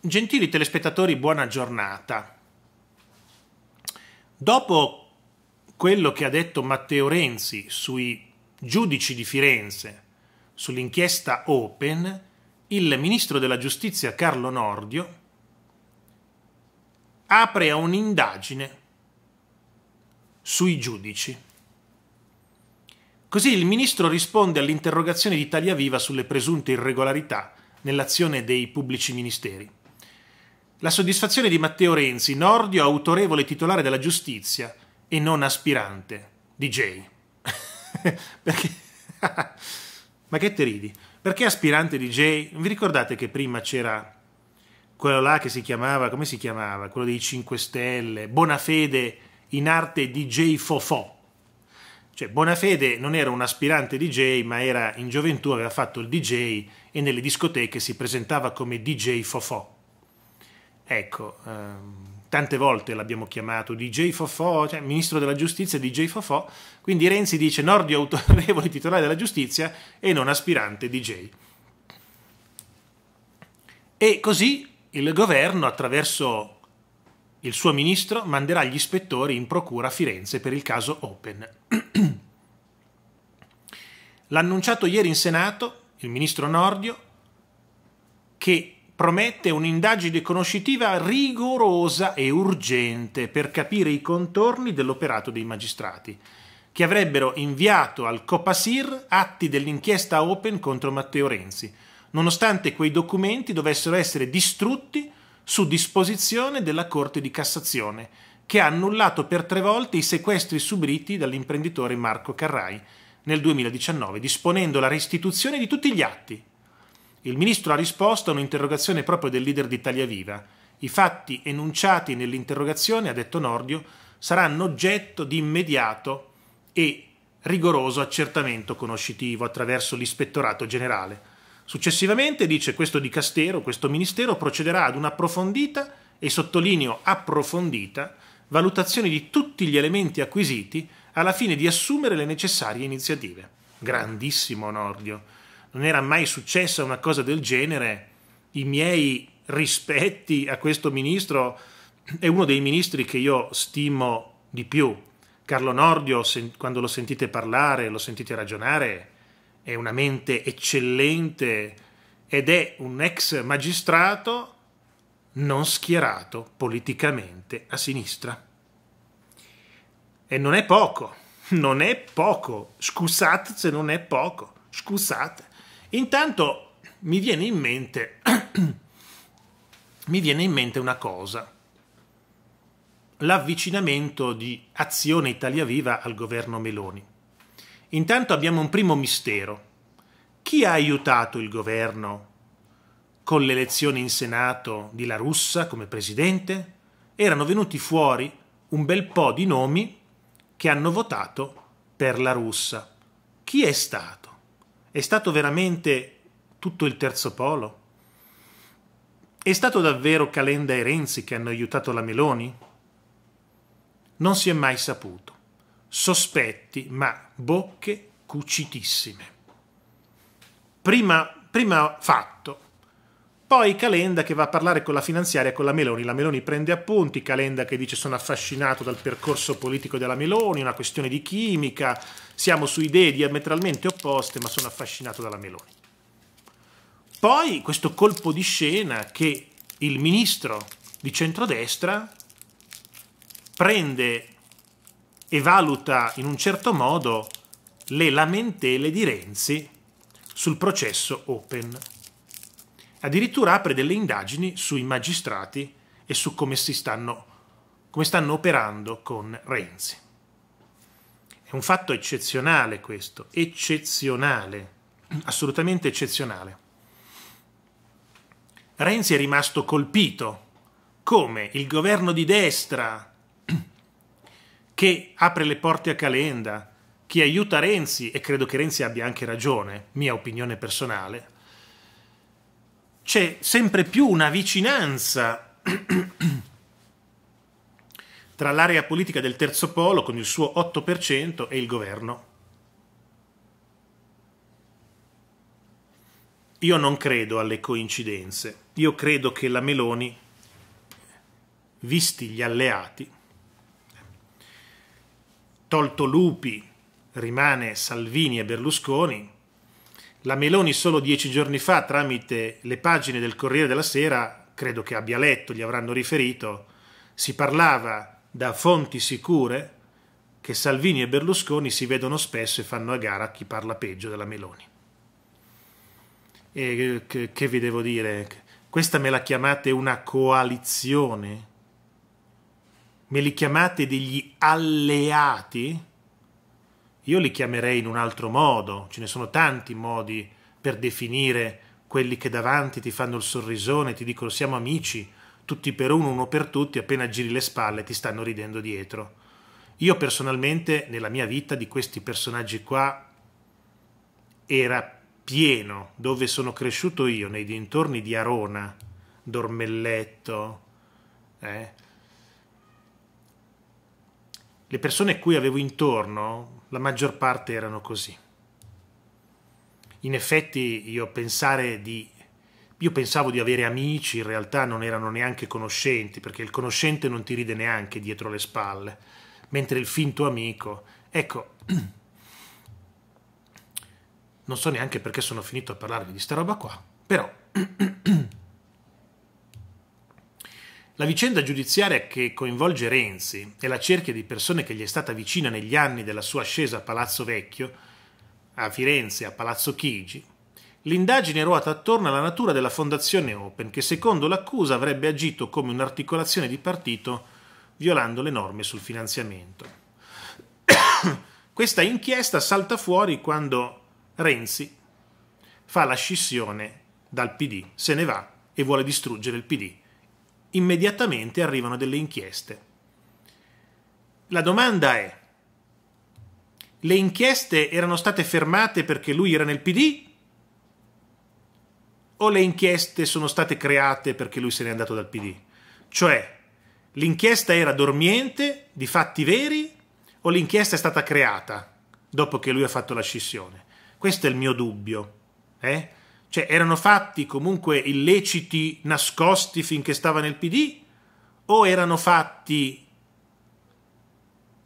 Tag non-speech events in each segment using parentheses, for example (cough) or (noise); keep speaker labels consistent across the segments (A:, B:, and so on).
A: Gentili telespettatori, buona giornata. Dopo quello che ha detto Matteo Renzi sui giudici di Firenze, sull'inchiesta Open, il ministro della giustizia Carlo Nordio apre un'indagine sui giudici. Così il ministro risponde all'interrogazione di Italia Viva sulle presunte irregolarità nell'azione dei pubblici ministeri. La soddisfazione di Matteo Renzi, nordio autorevole titolare della giustizia e non aspirante. DJ. (laughs) Perché... (laughs) Ma che te ridi? Perché aspirante DJ? Vi ricordate che prima c'era quello là che si chiamava, come si chiamava? Quello dei 5 Stelle, Bonafede in arte DJ Fofò. Cioè, Bonafede non era un aspirante DJ, ma era in gioventù aveva fatto il DJ e nelle discoteche si presentava come DJ Fofò. Ecco, ehm, tante volte l'abbiamo chiamato DJ Fofò, cioè ministro della giustizia DJ Fofò, quindi Renzi dice Nordio autorevole titolare della giustizia e non aspirante DJ. E così il governo attraverso il suo ministro manderà gli ispettori in procura a Firenze per il caso Open. (clears throat) L'ha annunciato ieri in Senato il ministro Nordio che promette un'indagine conoscitiva rigorosa e urgente per capire i contorni dell'operato dei magistrati, che avrebbero inviato al Copasir atti dell'inchiesta Open contro Matteo Renzi, nonostante quei documenti dovessero essere distrutti su disposizione della Corte di Cassazione, che ha annullato per tre volte i sequestri subiti dall'imprenditore Marco Carrai nel 2019, disponendo la restituzione di tutti gli atti, il ministro ha risposto a un'interrogazione proprio del leader di Tagliaviva. I fatti enunciati nell'interrogazione, ha detto Nordio, saranno oggetto di immediato e rigoroso accertamento conoscitivo attraverso l'ispettorato generale. Successivamente, dice questo dicastero, questo ministero procederà ad un'approfondita e sottolineo approfondita valutazione di tutti gli elementi acquisiti alla fine di assumere le necessarie iniziative. Grandissimo Nordio non era mai successa una cosa del genere. I miei rispetti a questo ministro è uno dei ministri che io stimo di più. Carlo Nordio, quando lo sentite parlare, lo sentite ragionare, è una mente eccellente ed è un ex magistrato non schierato politicamente a sinistra. E non è poco, non è poco, scusate se non è poco, scusate. Intanto mi viene in mente, (clears throat) mi viene in mente una cosa, l'avvicinamento di Azione Italia Viva al governo Meloni. Intanto abbiamo un primo mistero. Chi ha aiutato il governo con l'elezione in Senato di La Russa come presidente? Erano venuti fuori un bel po' di nomi che hanno votato per La Russa. Chi è stato? È stato veramente tutto il terzo polo? È stato davvero Calenda e Renzi che hanno aiutato la Meloni? Non si è mai saputo. Sospetti, ma bocche cucitissime. Prima, prima fatto, poi Calenda che va a parlare con la finanziaria, con la Meloni. La Meloni prende appunti, Calenda che dice sono affascinato dal percorso politico della Meloni, una questione di chimica, siamo su idee diametralmente opposte, ma sono affascinato dalla Meloni. Poi questo colpo di scena che il ministro di centrodestra prende e valuta in un certo modo le lamentele di Renzi sul processo Open. Addirittura apre delle indagini sui magistrati e su come, stanno, come stanno operando con Renzi. È un fatto eccezionale questo, eccezionale, assolutamente eccezionale. Renzi è rimasto colpito come il governo di destra che apre le porte a Calenda, che aiuta Renzi, e credo che Renzi abbia anche ragione, mia opinione personale, c'è sempre più una vicinanza tra l'area politica del terzo polo con il suo 8% e il governo. Io non credo alle coincidenze, io credo che la Meloni, visti gli alleati, tolto Lupi, rimane Salvini e Berlusconi, la Meloni solo dieci giorni fa tramite le pagine del Corriere della Sera, credo che abbia letto, gli avranno riferito, si parlava da fonti sicure che Salvini e Berlusconi si vedono spesso e fanno a gara chi parla peggio della Meloni. E che, che vi devo dire? Questa me la chiamate una coalizione? Me li chiamate degli alleati? Io li chiamerei in un altro modo, ce ne sono tanti modi per definire quelli che davanti ti fanno il sorrisone, ti dicono siamo amici, tutti per uno, uno per tutti, appena giri le spalle ti stanno ridendo dietro. Io personalmente nella mia vita di questi personaggi qua era pieno, dove sono cresciuto io, nei dintorni di Arona, Dormelletto, eh? Le persone cui avevo intorno, la maggior parte erano così. In effetti io pensare di io pensavo di avere amici, in realtà non erano neanche conoscenti, perché il conoscente non ti ride neanche dietro le spalle, mentre il finto amico, ecco, (clears throat) non so neanche perché sono finito a parlarvi di sta roba qua, però (clears throat) La vicenda giudiziaria che coinvolge Renzi e la cerchia di persone che gli è stata vicina negli anni della sua ascesa a Palazzo Vecchio, a Firenze a Palazzo Chigi, l'indagine ruota attorno alla natura della fondazione Open che secondo l'accusa avrebbe agito come un'articolazione di partito violando le norme sul finanziamento. (coughs) Questa inchiesta salta fuori quando Renzi fa la scissione dal PD, se ne va e vuole distruggere il PD immediatamente arrivano delle inchieste. La domanda è, le inchieste erano state fermate perché lui era nel PD? O le inchieste sono state create perché lui se n'è andato dal PD? Cioè, l'inchiesta era dormiente di fatti veri o l'inchiesta è stata creata dopo che lui ha fatto la scissione? Questo è il mio dubbio. Eh? Cioè, erano fatti comunque illeciti nascosti finché stava nel PD o erano fatti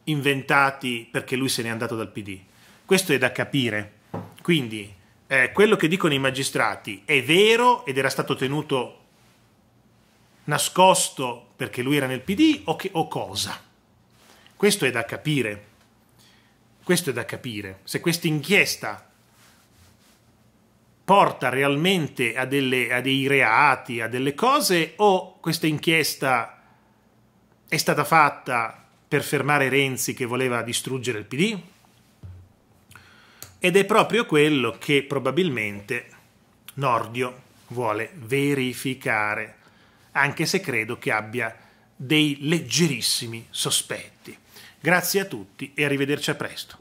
A: inventati perché lui se n'è andato dal PD? Questo è da capire. Quindi, eh, quello che dicono i magistrati è vero ed era stato tenuto nascosto perché lui era nel PD o, che, o cosa? Questo è da capire. Questo è da capire. Se questa inchiesta porta realmente a, delle, a dei reati, a delle cose, o questa inchiesta è stata fatta per fermare Renzi che voleva distruggere il PD? Ed è proprio quello che probabilmente Nordio vuole verificare, anche se credo che abbia dei leggerissimi sospetti. Grazie a tutti e arrivederci a presto.